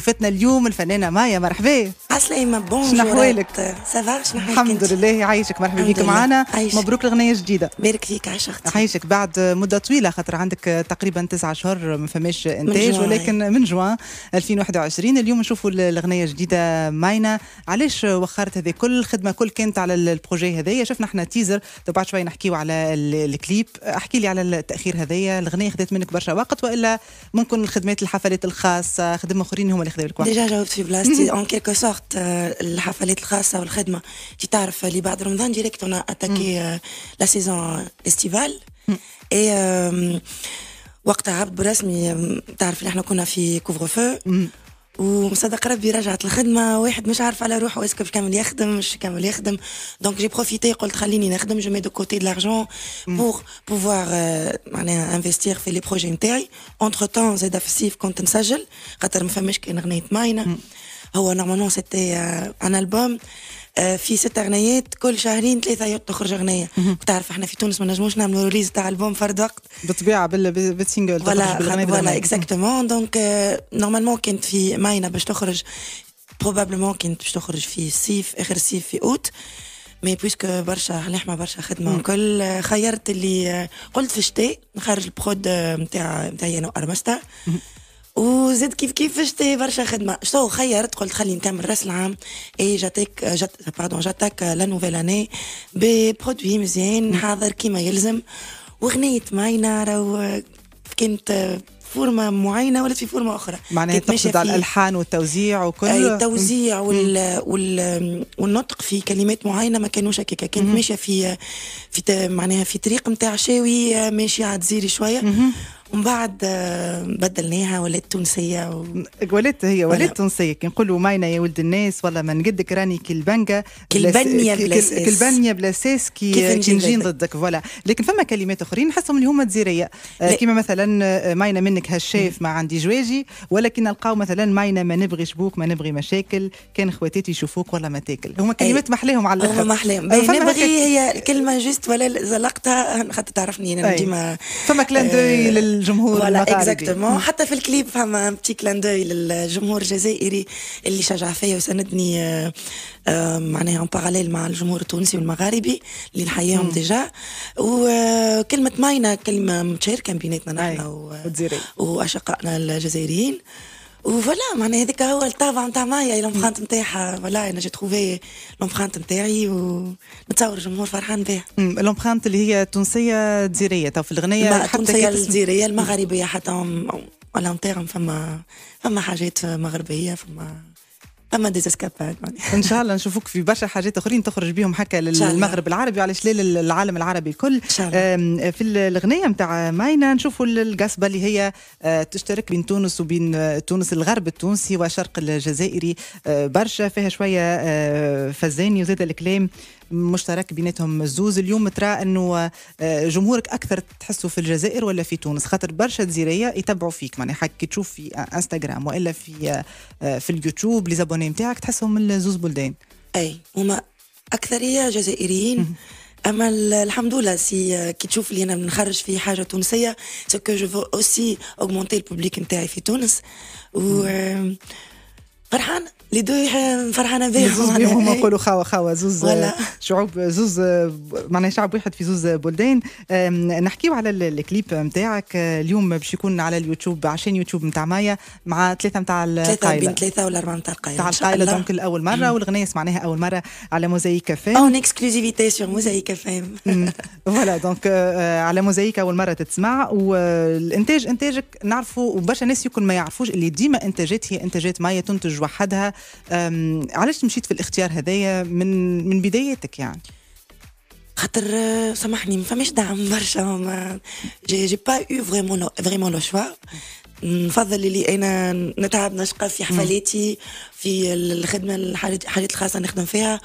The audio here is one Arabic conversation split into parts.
ضيفتنا اليوم الفنانه مايا مرحبا عسلامة بون شنو احوالك؟ سافا شنو حالك الحمد لله عايشك مرحبا بك معنا مبروك الغنية الجديدة بارك فيك عايش اختي عايشك بعد مدة طويلة خاطر عندك تقريبا تسعة أشهر ما فماش انتاج من ولكن من جوان 2021 اليوم نشوفوا الغنية الجديدة ماينا علاش وخرت هذه كل الخدمة كل كانت على البروجي هذايا شفنا احنا تيزر بعد شوية نحكيو على الكليب احكي لي على التأخير هذايا الغنية خذت منك برشا وقت والا ممكن الخدمات الحفلات الخاصة خدمة اخرين هما اللي خذوا لك وقت ديجا جاوبت في بلاصتي اون كيلكو سورت وقت آه، الحفلات الخاصه والخدمه كي تعرف اللي بعد رمضان ديريكت انا اتاكي لا سيزون استيفال اي وقتها عبد برسمي تعرف اللي احنا كنا في كوفر فو ومصدق ربي رجعت الخدمه واحد مش عارف على روحه اسكو باش كامل يخدم مش كامل يخدم دونك جي بروفيتي قلت خليني نخدم جو مي دو كوتي دو لارجون بور بوفوار معناها انفستير في لي بروجي نتاعي اونتر تان زاد في الصيف كنت نسجل خاطر ما فماش كان غنيت ماينه هو نورمالمون سيتي ان البوم في ست اغنيات كل شهرين ثلاثه تخرج اغنيه تعرف احنا في تونس ما نجموش نعملوا ريليز تاع البوم فرد وقت بالطبيعه بالسينجل ولا فوالا اكزاكتومون دونك نورمالمون كانت في ماينا باش تخرج بروبابلمون كانت باش تخرج في الصيف اخر الصيف في اوت مي بويسكو برشا لحمه برشا خدمه وكل آه، خيرت اللي آه، قلت في الشتاء نخرج البرود نتاع آه، نتاعي انا وارمستا وزاد كيف كيفاش تي برشا خدمه شنو خيرت قلت خلي نكمل راس العام اي جاتك جات باردون جاتك لا نوفيل اني ببرودوي مزيان حاضر كيما يلزم وغنيت معي نارة كنت فورمة معينة ولا في فورمة أخرى معناها تقصد على الألحان والتوزيع وكل أي التوزيع وال... وال... والنطق في كلمات معينة ما كانوش هكاكا كانت ماشية في في معناها في طريق نتاع شاوي ماشية عتزيري شوية ومن بعد آه، بدلناها ولات تونسيه و... ولات هي ولات تونسيه كي نقولوا ماينا يا ولد الناس ولا من قدك راني كالبنكه كالبنيه بلا ساس بلاساس بلا كي كي نجي ضدك فوالا لكن فما كلمات اخرين نحسهم اللي هما تزيرية آه، كيما مثلا آه، ماينا منك هشاف ما عندي جواجي ولكن نلقاو مثلا ماينا ما نبغيش بوك ما نبغي مشاكل كان خواتاتي يشوفوك ولا ما تاكل هما كلمات محلاهم على الاخر هما محلاهم نبغي هي الكلمه جست ولا زلقتها خاطر تعرفني انا ديما فما كلان دوي الجمهور ولا اكزاكتومون حتى في الكليب فما بتي كلان دوي للجمهور الجزائري اللي شجع فيا وساندني آه، آه، معناها اون باراليل مع الجمهور التونسي والمغاربي اللي نحييهم ديجا وكلمه ماينه كلمه متشاركه بيناتنا نحن واشقائنا الجزائريين وفوالا معناها هذاك هو الطابع نتاع مايا الامبرانت نتاعها فوالا انا جي تخوفي الامبرانت نتاعي ونتصور الجمهور فرحان بها الامبرانت اللي هي تونسيه جزائريه تو في الغنيه التونسيه الديريه المغربيه حتى نتاعهم فما فما حاجات مغربيه فما اما ديزا سكابات ان شاء الله نشوفوك في برشا حاجات اخرين تخرج بهم هكا للمغرب العربي وعلى شلال العالم العربي الكل في الاغنيه نتاع ماينا نشوفوا القصبه اللي هي آه، تشترك بين تونس وبين آه، تونس الغرب التونسي والشرق الجزائري آه، برشا فيها شويه فزاني وزاد الكلام مشترك بيناتهم الزوز اليوم ترى انه آه، جمهورك اكثر تحسه في الجزائر ولا في تونس خاطر برشا جزيريه يتبعوا فيك معناها حكي تشوف في انستغرام والا في آه، آه، في اليوتيوب لي زابوني نتاعك تحسهم من زوز بلدان اي هما اكثريه جزائريين اما الحمد لله سي كي تشوف لي انا بنخرج في حاجه تونسيه سو كو جو فو اوسي اوغمونتي البوبليك نتاعي في تونس و فرحانة لي دو فرحانة بيهم هما إيه. نقولوا خاوة خاوة زوز شعوب زوز معناها شعب واحد في زوز بلدان نحكيو على الكليب نتاعك اليوم باش يكون على اليوتيوب عشان يوتيوب نتاع مايا مع ثلاثة نتاع القايلة ثلاثة بين ثلاثة ولا أربعة نتاع القايلة نتاع القايلة دونك لاول مرة والغنية سمعناها أول مرة على موزايك فام أون اكسكلوزيفيتي سور موزايك فام فوالا دونك على موزايك أول مرة تتسمع والإنتاج آه، إنتاجك نعرفوا برشا ناس يكون ما يعرفوش اللي ديما إنتاجات هي إنتاجات مايا تنتج وحدها علاش مشيت في الاختيار هذايا من من بدايتك يعني خاطر آه، سامحني ما فماش دعم برشا ما جي جي با او فريمون فريمون لو شوا نفضل اللي انا نتعب نشقى في حفلاتي في الخدمه الحاجات الخاصه نخدم فيها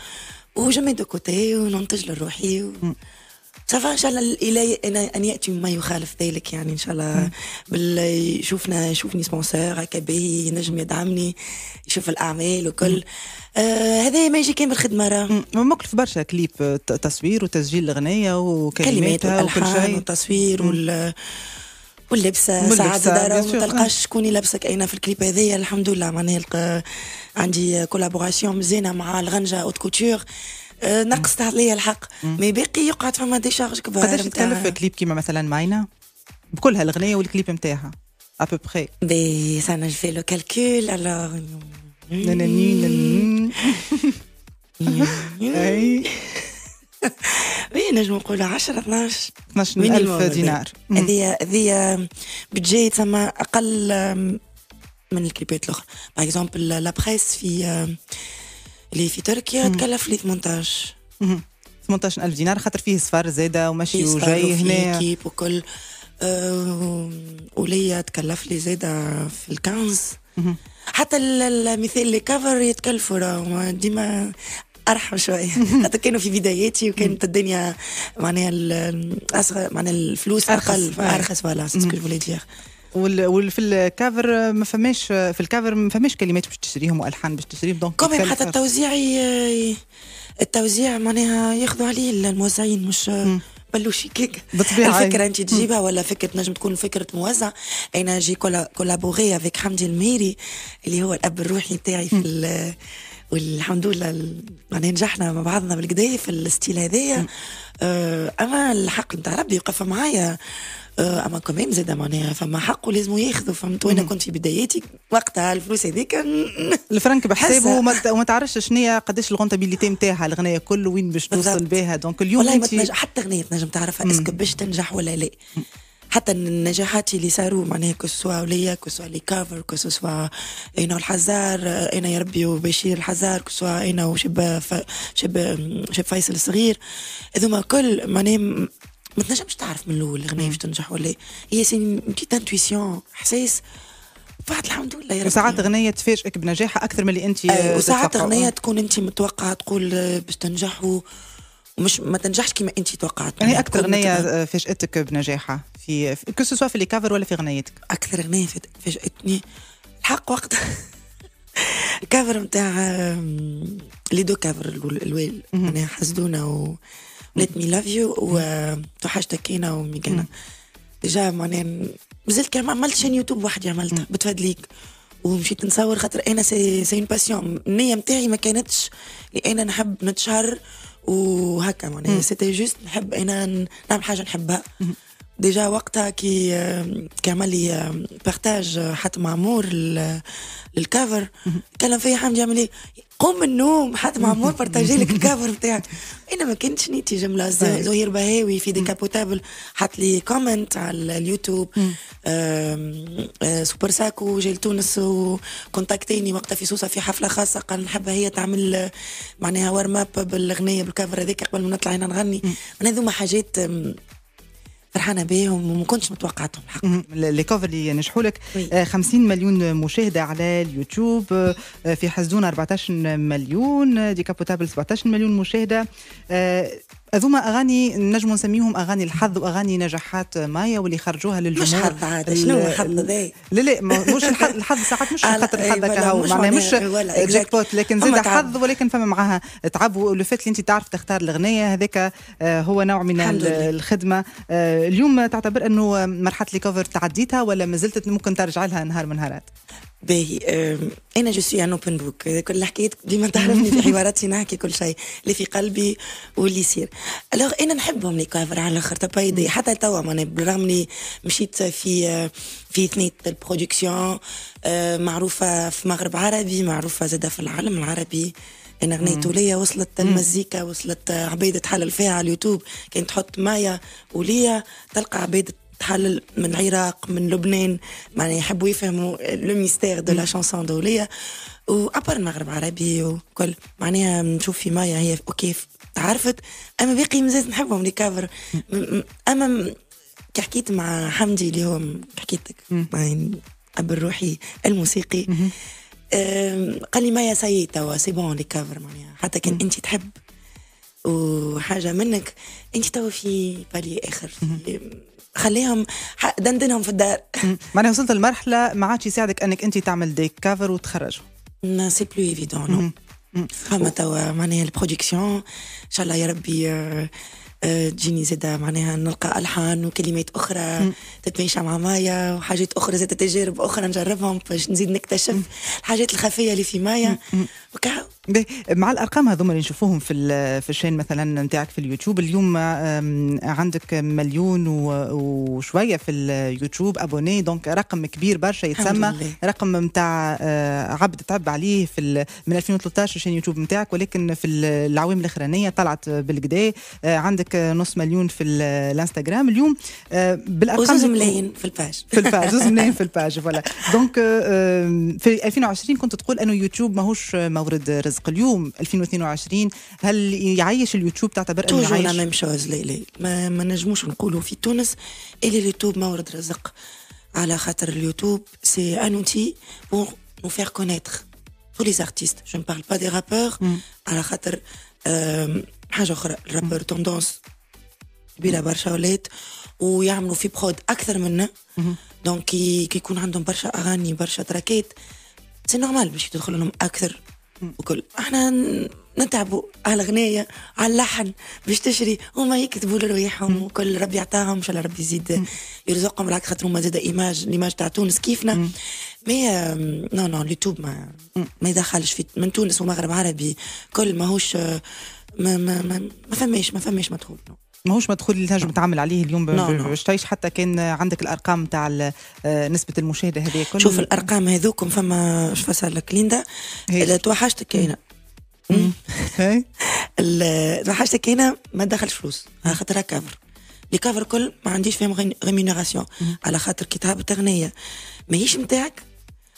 وجمع دو كوتي وننتج لروحي و... سافا ان شاء الله الى ان ياتي ما يخالف ذلك يعني ان شاء الله باللي يشوفنا يشوفني سبونسور هكا باهي ينجم يدعمني يشوف الاعمال وكل آه، هذا ما يجي كان بالخدمه راه مكلف برشا كليب تصوير وتسجيل الاغنيه وكلماتها وكل شيء والتصوير وال واللبسه ساعات دارا ما تلقاش آه. شكون يلبسك اين في الكليب هذايا الحمد لله معناها عندي كولابوراسيون مزيانه مع الغنجه اوت كوتور آه، نقصت عليا الحق مي باقي يقعد فما دي شارج كبار قداش تكلف كليب كيما مثلا ماينا بكل هالاغنيه والكليب نتاعها ا بو بري بي سا نو في لو كالكول الوغ وي نجم نقول 10 12 12000 دينار هذه هذه بتجي تسمى اقل من الكليبات الاخرى باغ اكزومبل لا بريس في اللي في تركيا تكلف لي 18 18000 دينار خاطر فيه سفر زاده ومشي وجاي هنا كيب وكل وليا تكلف لي زاده في الكانز حتى المثال اللي كفر يتكلفوا راهو ديما ارحم شويه حتى كانوا في بداياتي وكانت الدنيا معناها معناها الفلوس اقل ارخص فوالا سكو وفي الكافر ما فماش في الكافر ما فماش كلمات باش تشريهم والحان باش تشريهم دونك كومي حتى التوزيع التوزيع معناها ياخذوا عليه الموزعين مش م. بلوشي كيك بالطبيعه الفكره انت تجيبها ولا فكره نجم تكون فكره موزع انا جي كولابوغي افيك حمدي الميري اللي هو الاب الروحي نتاعي في والحمد لله معناها نجحنا مع بعضنا بالكدا في الستيل هذايا آه، اما الحق نتاع ربي وقف معايا Euh, اما كمان زاد معناها فما حقه لازم ياخذه فهمت وانا كنت في بداياتي وقتها الفلوس هذيك الفرنك بحسابه وما تعرفش شنو قداش الغونتابيليتي نتاعها الغنايه كل وين باش توصل بها دونك اليوم والله ما تنجح حتى غنية تنجم تعرفها اسكو باش تنجح ولا لا حتى النجاحات اللي صاروا معناها كسوا وليا كسوا لي كافر كسوا انا والحزار انا يا ربي وبشير الحزار كسوا انا وشاب ف... شاب شب فيصل الصغير هذوما كل معناها ما تنجمش تعرف من الاول الاغنيه باش تنجح ولا هي سي بتيت انتويسيون احساس بعد الحمد لله يا ربي وساعات غنية تفاجئك بنجاحها اكثر من اللي انت أيه وساعات غنية تكون انت متوقعه تقول آه، باش تنجح ومش ما تنجحش كما انت توقعت يعني اكثر اغنيه آه، فاجاتك بنجاحها في, في... كو سوسوا في كافر ولا في غنيتك اكثر اغنيه فاجاتني الحق وقت الكافر نتاع لي دو كافر الويل معناها حسدونا و... ليت مي لاف يو وتوحشتك آه، انا وميجانا ديجا معناها مازلت كان ما عملت شين يوتيوب وحدي عملتها بتفادليك ومشيت نصور خاطر انا سي سي اون باسيون النيه نتاعي ما كانتش لان نحب نتشهر وهكا معناها سيتي جوست نحب انا نعمل حاجه نحبها ديجا وقتها كي كعمل لي بارتاج حتى معمور للكفر تكلم فيا حمدي عمل لي قوم من النوم حتى معمور بارتاجي لك الكفر بتاعك انا ما كنتش نيتي جمله زهير بهاوي في ديكابوتابل حط لي كومنت على اليوتيوب سوبر ساكو جاي لتونس وكونتاكتيني وقتها في سوسه في حفله خاصه قال نحبها هي تعمل معناها ورم اب بالغنيه بالكفر هذاك قبل ما نطلع هنا نغني انا ذوما حاجات فرحانه بهم وما كنتش متوقعتهم حق لي كوفر اللي نجحوا لك 50 آه، مليون مشاهده على اليوتيوب آه، في حزدون 14 مليون آه، ديكابوتابل 17 مليون مشاهده هذوما اغاني نجم نسميهم اغاني الحظ واغاني نجاحات مايا واللي خرجوها للجمهور مش حظ عاد شنو الحظ هذا؟ لا لا مش الحظ الحظ ساعات مش آه، خاطر الحظ إيه، كهو معناها مش جاك بوت لكن زاد حظ ولكن فما معاها تعب ولو فات اللي انت تعرف تختار الاغنيه هذاك آه، هو نوع من الخدمه آه، اليوم تعتبر انه مرحله الكوفر تعديتها ولا ما زلت ممكن ترجع لها نهار من نهارات؟ باهي انا جو سوي ان اوبن بوك كل الحكايات ديما تعرفني في حواراتي نحكي كل شيء اللي في قلبي واللي يصير الوغ انا نحبهم لي كافر على الاخر تبيضي حتى توا معناها بالرغم اني مشيت في في ثنيت البرودكسيون أه، معروفه في مغرب عربي معروفه زاده في العالم العربي انا غنيت وليا وصلت المزيكا وصلت عبيدة تحلل فيها على اليوتيوب كانت تحط مايا وليا تلقى عبيدة تحلل من العراق من لبنان معناها يحبوا يفهموا لو ميستير دو لا شانسون دوليه وابر المغرب العربي وكل معناها نشوف في مايا هي اوكي تعرفت اما باقي مازال نحبهم لي كافر اما كي حكيت مع حمدي اللي هو حكيت لك اب الروحي الموسيقي قال لي مايا سي توا سي بون لي كافر معناها حتى كان انت تحب وحاجه منك انت توا في بالي اخر في خليهم دندنهم في الدار معناها وصلت لمرحله ما عادش يساعدك انك انت تعمل ديك كافر وتخرج سي بلو ايفيدون فما توا معناها البرودكسيون ان شاء الله يا ربي آه، آه، تجيني زادة معناها نلقى ألحان وكلمات أخرى تتماشى مع مايا وحاجات أخرى زادة تجارب أخرى نجربهم باش نزيد نكتشف الحاجات الخفية اللي في مايا مع الارقام هذوما اللي نشوفوهم في في الشين مثلا نتاعك في اليوتيوب اليوم عندك مليون وشويه في اليوتيوب ابوني دونك رقم كبير برشا يتسمى رقم نتاع آه، عبد تعب عليه في من 2013 شين يوتيوب نتاعك ولكن في العوام الاخرانيه طلعت بالكدا آه، عندك نص مليون في الانستغرام اليوم آه، بالارقام زوز ملايين في الباج في الباج زوز ملايين في الباج فوالا دونك في 2020 كنت تقول انه يوتيوب ماهوش مورد رزق الرزق اليوم 2022 هل يعيش اليوتيوب تعتبر انه يعيش؟ لا ميم شوز لا لا ما, ما نجموش نقولوا في تونس اللي اليوتيوب مورد رزق على خاطر اليوتيوب سي ان اوتي بور نو فير كونيتر تو لي artistes. جو نبارل با دي رابور على خاطر حاجة أخرى الرابور mm. توندونس كبيرة برشا ولاد ويعملوا في برود أكثر منا دونك mm-hmm. كي يكون عندهم برشا أغاني برشا تراكات سي نورمال باش تدخل لهم أكثر وكل احنا نتعبوا على الغناية على اللحن باش تشري هما يكتبوا لرويحهم وكل ربي يعطاهم ان شاء الله ربي يزيد يرزقهم راك خاطر هما زاد ايماج ليماج تاع تونس كيفنا مي نو آه، نو اليوتيوب ما ما يدخلش في من تونس ومغرب عربي كل ماهوش آه، ما ما ما, ما فماش ما فماش مدخول ماهوش مدخول اللي تنجم تعمل عليه اليوم باش نعم، نعم. تعيش حتى كان عندك الارقام تاع آه، نسبه المشاهده هذه كلها شوف الارقام هذوكم فما شو لك ليندا توحشتك كاينه توحشتك هنا ما دخلش فلوس على خاطرها كافر لي كافر كل ما عنديش فيهم ريمينيراسيون على خاطر كي تهبط ماهيش نتاعك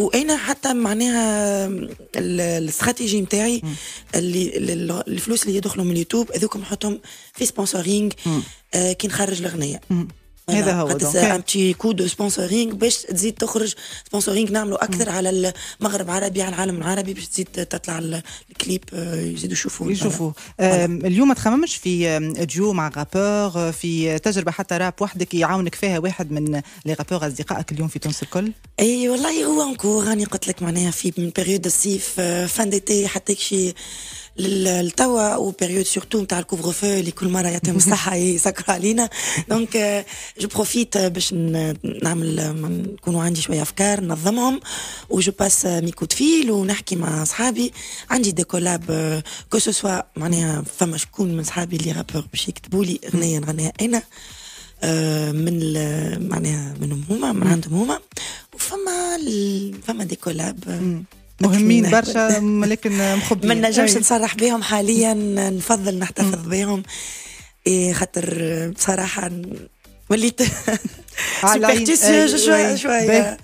وانا حتى معناها الاستراتيجي نتاعي اللي الفلوس اللي يدخلوا من اليوتيوب هذوك نحطهم في سبونسورينغ آه، كي نخرج الاغنيه هذا نعم. هو تي كو دو سبونسورينغ باش تزيد تخرج سبونسورينغ نعملوا اكثر على المغرب العربي على العالم العربي باش تزيد تطلع الكليب آه، يزيدوا يشوفوه يشوفوه آه، آه، اليوم ما تخممش في ديو مع غابور في تجربه حتى راب وحدك يعاونك فيها واحد من لي غابور اصدقائك اليوم في تونس الكل اي والله هو انكو راني قلت لك معناها في من بيريود الصيف فان ديتي حتى شي للتوا وبيريود سورتو نتاع الكوفر فو اللي كل مره يعطيهم الصحه يسكروا علينا دونك جو بروفيت باش نعمل نكونوا عندي شويه افكار ننظمهم وجو باس ميكو فيل ونحكي مع اصحابي عندي دي كولاب كو سوا معناها فما شكون من صحابي اللي رابور باش يكتبوا لي اغنيه نغنيها انا euh, من معناها منهم هما من عندهم هما وفما فما دي كولاب مهمين برشا لكن مخبيين ما نجمش أيوة. نصرح بهم حاليا نفضل نحتفظ بهم إيه، خاطر بصراحه وليت سوبرتيسيوس شوي شويه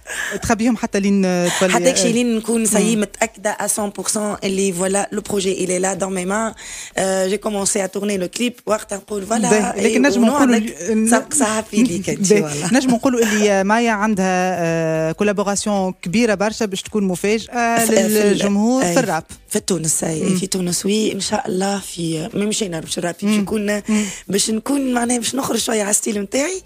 تخبيهم حتى لين تولي حتى آه. كشي لين نكون سي متاكده 100% اللي فوالا لو بروجي الي لا دون مي مان جي كومونسي ا تورني لو كليب وقتها نقول فوالا لكن نجم نقولوا سقسها صحفي ليك انت نجم نقولوا اللي مايا عندها كولابوراسيون آه، كبيره برشا باش تكون مفاجاه للجمهور في الراب في تونس في تونس وي ان شاء الله في ميم نعرف نربش الراب باش نكون باش نكون معناها باش نخرج شويه على الستيل نتاعي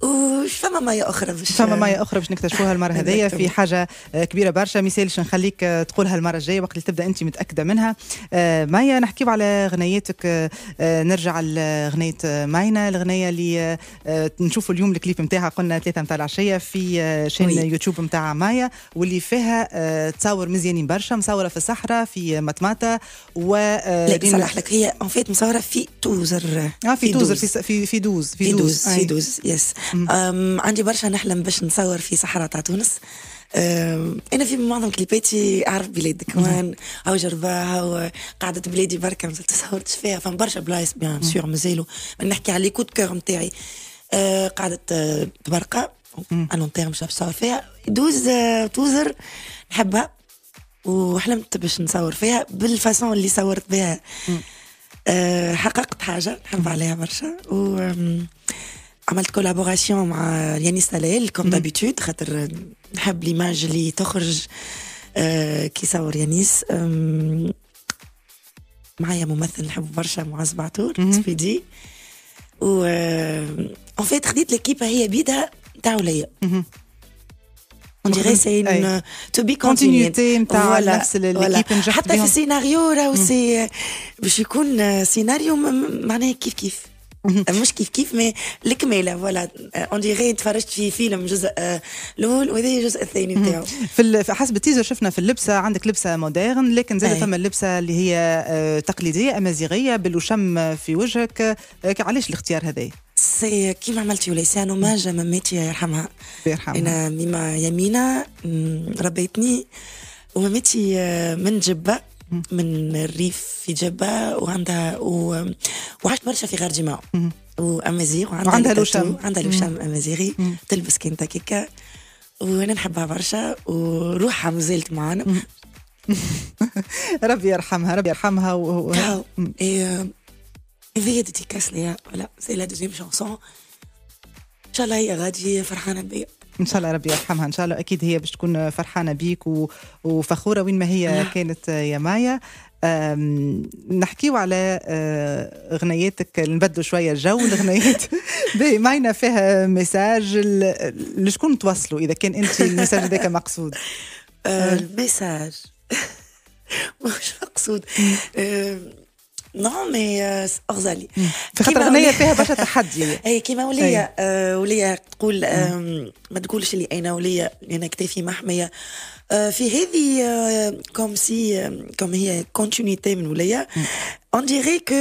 وش فما ما اخرى باش فما ما اخرى باش نكتشفوها المره هذيا في حاجه آه، كبيره برشا مثالش نخليك آه، تقولها المره الجايه وقت اللي تبدا انت متاكده منها آه، مايا نحكيو على غنياتك نرجع لغنيه ماينا الغنيه اللي نشوفوا اليوم الكليب نتاعها قلنا ثلاثه نتاع العشيه في شان يوتيوب نتاع مايا واللي فيها تصاور مزيانين برشا مصوره في الصحراء في متماتا و لا صلح لك هي اون فيت مصوره في توزر اه في, في توزر دوز. في في دوز في, في دوز, دوز. في دوز يس عندي برشا نحلم باش نصور في صحراء تاع تونس انا في معظم كليباتي اعرف بلادي نعم. كمان او جرباها وقعدة بلادي بركه ما تصورتش فيها فما برشا بلايص بيان سور مازالوا نحكي على كود كور نتاعي أه، قعدت أه، برقه الون تيرم مش نصور فيها دوز أه، توزر نحبها وحلمت باش نصور فيها بالفاسون اللي صورت بها حققت حاجه نحب عليها برشا و عملت كولابوراسيون مع يانيس سلال كوم دابيتود خاطر نحب ليماج اللي تخرج آه، كي صور يانيس معايا ممثل نحب برشا معز بعتور سبيدي و اون آه، فيت خديت ليكيب هي بيدها تاع وليا On سي c'est une to be continued. Voilà. voilà. حتى في السيناريو راهو سي باش يكون سيناريو معناها كيف كيف مش كيف كيف مي الكماله فوالا اون آه، ديغي تفرجت في فيلم جزء آه، الاول وهذا الجزء الثاني نتاعو في حسب التيزر شفنا في اللبسه عندك لبسه موديرن لكن زاد فما اللبسه اللي هي آه، تقليديه امازيغيه بالوشم في وجهك علاش الاختيار هذا؟ سي كيما عملتي وليسان وماجا مامتي يرحمها يرحمها انا ميما يمينه ربيتني ومامتي من جبه من الريف في جبة وعندها و... وعشت برشا في غار جماعه وامازيغ وعندها, وعندها لوشام عندها لوشام امازيغي تلبس كنتا كيكا وانا نحبها برشا وروحها مازالت معانا ربي يرحمها ربي يرحمها و... هذه إيه، ديديكاس ليا ولا سي لا دوزيام شونسون ان شاء الله هي غادي فرحانه بيا ان شاء الله ربي يرحمها ان شاء الله اكيد هي باش تكون فرحانه بيك وفخوره وين ما هي آه. كانت يا مايا نحكيو على آه، غنياتك نبدلوا شويه الجو الغنيات ماينا فيها ميساج لشكون توصلوا اذا كان انت الميساج هذاك مقصود آه، المساج مش مقصود نو مي اغزالي في خاطر هنايا فيها برشا تحدي اي كيما وليا وليا تقول ما تقولش لي انا وليا انا كتافي محميه في هذه كوم سي كوم هي كونتينيتي من وليا اون ديري كو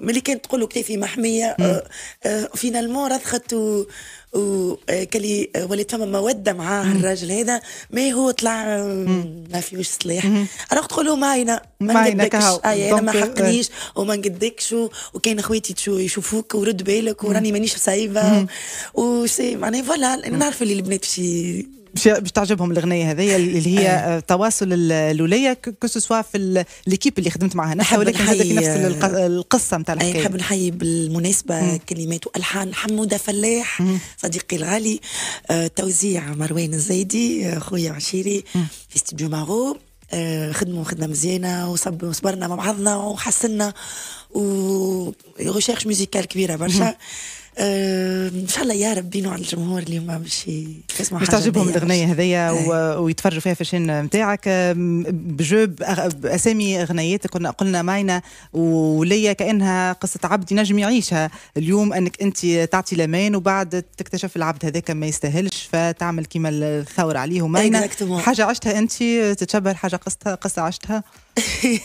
ملي كانت تقول لك في محميه فينالمون رضخت و وكلي ولات فما موده مع الراجل هذا ما هو طلع ما فيهوش صلاح تقول له ماينا ما نقدكش اي انا ما حقنيش وما نقدكش وكاين خواتي يشوفوك ورد بالك وراني مانيش صعيبه وسي معناها فوالا نعرف اللي البنات باش باش تعجبهم الاغنيه هذيا اللي هي آه. تواصل الوليه سوا في ليكيب اللي خدمت معها نحن ولكن هذا في نفس القصه نتاع الحكايه نحب نحيي بالمناسبه كلمات والحان حموده فلاح صديقي الغالي آه، توزيع مروان الزايدي آه، خويا عشيري في استديو مارو خدموا خدمه مزيانه وصبرنا مع بعضنا وحسنا و ريشيرش ميوزيكال كبيره برشا آه، ان شاء الله يا ربي نوع الجمهور اللي هما باش يسمعوا باش تعجبهم الاغنيه هذيا إيه. ويتفرجوا فيها في الشين نتاعك بجوب اسامي اغنياتك كنا قلنا ماينا وليا كانها قصه عبد نجم يعيشها اليوم انك انت تعطي لمان وبعد تكتشف العبد هذاك ما يستاهلش فتعمل كيما الثور عليه وماينا حاجه عشتها انت تتشبه حاجه قصه قصه عشتها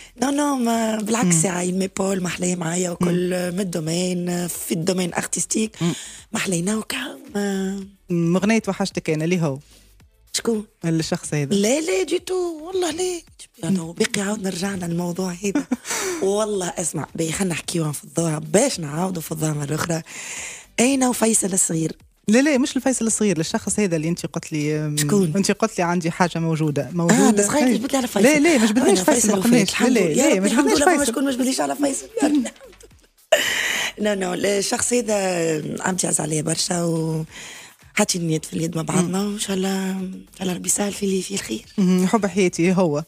نو نو ما بالعكس يعني مي بول محلاه معايا وكل من الدومين في الدومين ارتستيك محلينا وكا مغنية وحشتك انا اللي هو شكون؟ الشخص هذا لا لا دي تو والله لا باقي عاود رجعنا للموضوع هذا والله اسمع خلينا في الظهر باش نعاودوا في مره اخرى انا وفيصل الصغير لا لا مش الفيصل الصغير للشخص هذا اللي انت قلت لي شكون انت قلت لي عندي حاجه موجوده آه، موجوده اه بس غير لي على فيصل لا لا مش بدناش فيصل ما قلناش لا لا مش بدناش فيصل شكون مش بديش على فيصل نو نو الشخص هذا عمتي عز عليا برشا و حاطين اليد في اليد مع بعضنا وان شاء الله ان شاء الله ربي يسهل في في الخير حب حياتي هو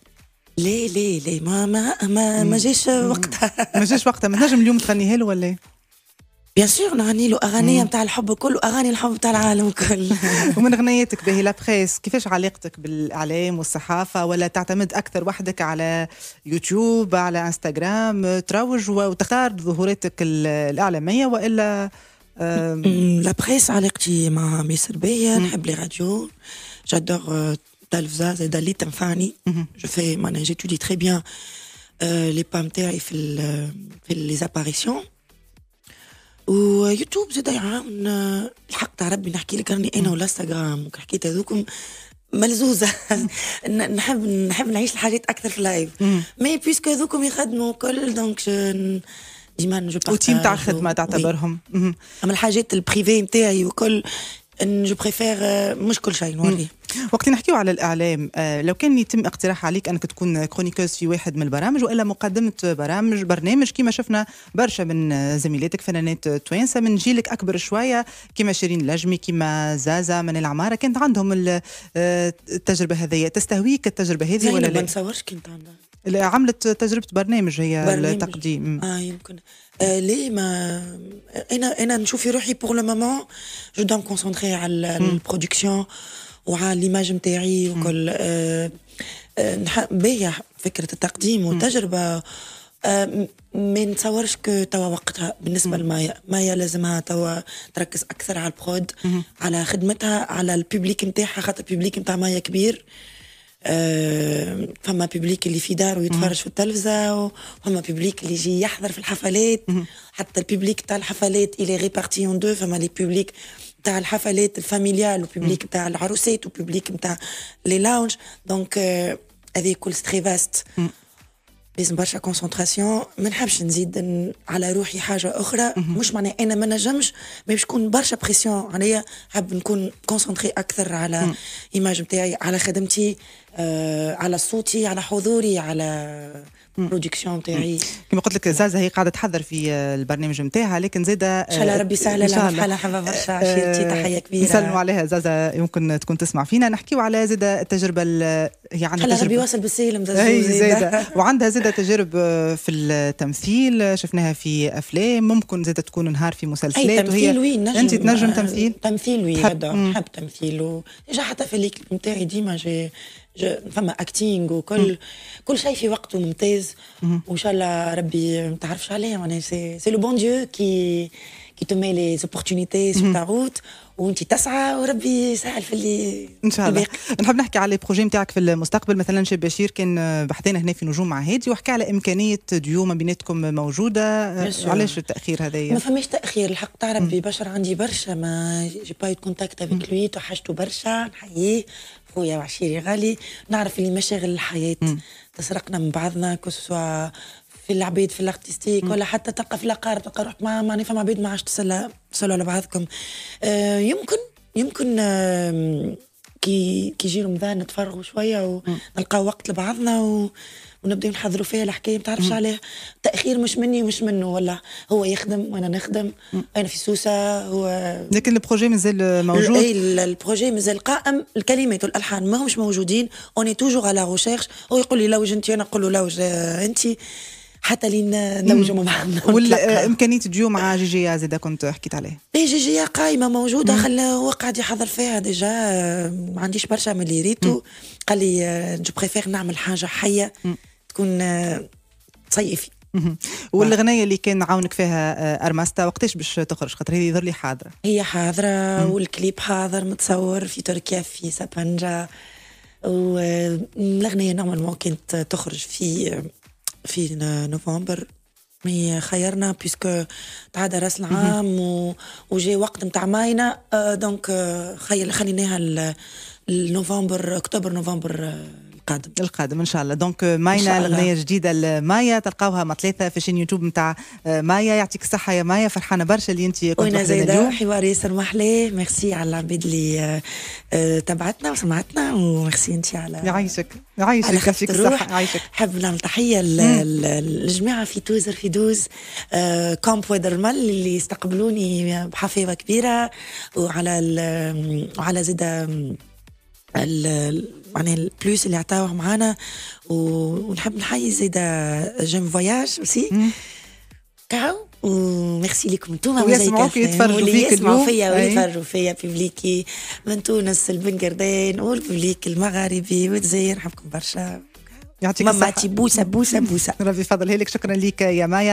ليه ليه ليه ما ما ما, جاش وقتها ما جاش وقتها ما تنجم اليوم تغنيها له ولا إيه؟ بيان سور نغني له اغاني نتاع الحب الكل واغاني الحب نتاع العالم الكل ومن غنياتك باهي لابريس كيفاش علاقتك بالاعلام والصحافه ولا تعتمد اكثر وحدك على يوتيوب على انستغرام تروج وتختار ظهوراتك الاعلاميه والا لابريس mm, mm، علاقتي مع ميسر بيا mm. نحب لي راديو جادور تلفزه زاد اللي تنفعني جو في معناها جيتودي تري بيان لي با نتاعي في في لي زاباريسيون ويوتيوب زاد يعاون الحق تاع ربي نحكي لك راني انا والانستغرام حكيت هذوكم ملزوزه نحب نحب نعيش الحاجات اكثر في لايف مي بيسكو هذوكم يخدموا كل دونك ديما جو وتيم تاع خدمه تعتبرهم اما الحاجات البريفي نتاعي وكل جو بريفير مش كل شيء نوريه وقت نحكيو على الاعلام آه، لو كان يتم اقتراح عليك انك تكون كرونيكوز في واحد من البرامج والا مقدمه برامج برنامج كما شفنا برشا من زميلاتك فنانات توينسا من جيلك اكبر شويه كما شيرين لجمي كما زازا من العماره كانت عندهم آه، التجربه هذه تستهويك التجربه هذه ولا لا؟ ما نصورش كنت عندها عملت تجربة برنامج هي برنامج. التقديم اه يمكن آه ليه ما انا انا نشوف روحي بور لو مومون جو دون كونسونتري على البرودكسيون وعلى ليماج نتاعي وكل آه, آه، باهية فكرة التقديم والتجربة آه، ما نتصورش كو توا وقتها بالنسبه لمايا مايا لازمها توا تركز اكثر على البرود على خدمتها على الببليك نتاعها خاطر الببليك نتاع مايا كبير آه، فما بيبليك اللي في دار يتفرج في التلفزة وفما بيبليك اللي يجي يحضر في الحفلات حتى البيبليك تاع الحفلات إلي غيبارتي اون دو فما لي بيبليك تاع الحفلات الفاميليال وبيبليك تاع العروسات وبيبليك تاع لي لاونج دونك هذه كل ستري فاست لازم برشا كونسنتراسيون ما نحبش نزيد على روحي حاجه اخرى مش معناها انا ما نجمش ما باش تكون برشا بريسيون عليا حاب نكون كونسنتري اكثر على ايماج نتاعي على خدمتي آه، على صوتي على حضوري على برودكسيون تاعي كما قلت لك زازا هي قاعده تحضر في البرنامج نتاعها لكن زاده ان شاء الله آه، ربي سهل لها حالها حبه برشا آه، عشيرتي تحيه كبيره نسلموا عليها زازا يمكن تكون تسمع فينا نحكيو على زاده التجربه هي عندها خلها ربي يواصل بالسلم زاده وعندها زاده تجارب في التمثيل شفناها في افلام ممكن زاده تكون نهار في مسلسلات أي تمثيل وهي نجم انت تنجم تمثيل تمثيل وين نحب تمثيل ونجح حتى في الليك نتاعي ديما جي فما اكتينغ وكل كل شيء في وقته ممتاز وان شاء الله ربي ما تعرفش عليه معناها سي سي لو بون ديو كي كي تو لي زوبورتونيتي سو تا روت وانت تسعى وربي يسهل في اللي ان شاء الله نحب نحكي على البروجي نتاعك في المستقبل مثلا شي بشير كان بحثنا هنا في نجوم مع هادي وحكى على امكانيه ديو ما بيناتكم موجوده علاش التاخير هذايا ما فماش تاخير الحق تعرف بشر عندي برشا ما جي با كونتاكت افيك لوي توحشته برشا نحييه خويا وعشيري غالي نعرف اللي مشاغل الحياه تسرقنا من بعضنا كسوا في العبيد في الارتستيك ولا حتى تلقى في العقار تلقى روحك ما ماني فما عبيد ما عادش تسلى تسلوا على بعضكم آه، يمكن يمكن كي كي يجي رمضان نتفرغوا شويه ونلقاو وقت لبعضنا و ونبداو نحضروا فيها الحكايه ما تعرفش عليها التاخير مش مني ومش منه ولا هو يخدم وانا نخدم انا في سوسه هو لكن البروجي مازال موجود اي البروجي مازال قائم الكلمات والالحان ماهمش موجودين اوني توجور على روشيرش هو يقول لي لوج انت انا نقول له لوج انت حتى لين نوجوا مع بعضنا والامكانيه تجيو مع جي جي زاد كنت حكيت عليه اي جي جي قايمه موجوده خلا هو قاعد يحضر فيها ديجا ما عنديش برشا من اللي ريتو قال لي آه، جو بريفير نعمل حاجه حيه مم. تكون آه، تصيفي والغنايه اللي كان عاونك فيها آه، أرماستا وقتاش باش تخرج خاطر هذه يظهر لي حاضرة هي حاضرة والكليب حاضر متصور في تركيا في سابانجا والأغنية آه، نورمالمون كانت تخرج في في نوفمبر مي خيرنا بيسكو تعاد راس العام وجاء وقت نتاع ماينا دونك خير خليناها لنوفمبر اكتوبر نوفمبر القادم القادم ان شاء الله دونك آه، ماينا الاغنيه الجديده لمايا تلقاوها مطليثة ثلاثه في شين يوتيوب نتاع آه، مايا يعطيك الصحه يا مايا فرحانه برشا اللي انت كنت وانا زايده حوار ياسر محلاه ميرسي على العباد اللي آه، تبعتنا وسمعتنا وميرسي انت على يعيشك يعيشك يعطيك الصحه يعيشك حب نعمل تحيه للجماعه في توزر في دوز كامب ويدرمل اللي استقبلوني بحفاوه كبيره وعلى وعلى زاده معناها يعني البلوس اللي عطاوه معانا ونحب نحيي زيدا جيم فواياج اوسي كاو وميرسي لكم انتوما ويسمعوك يتفرجوا فيك يسمعوا فيا ويتفرجوا فيا بيبليكي من تونس البنقردين والببليك المغاربي والجزائر نحبكم برشا يعطيك الصحة ماما بوسه بوسه بوسه ربي يفضلها لك شكرا لك يا مايا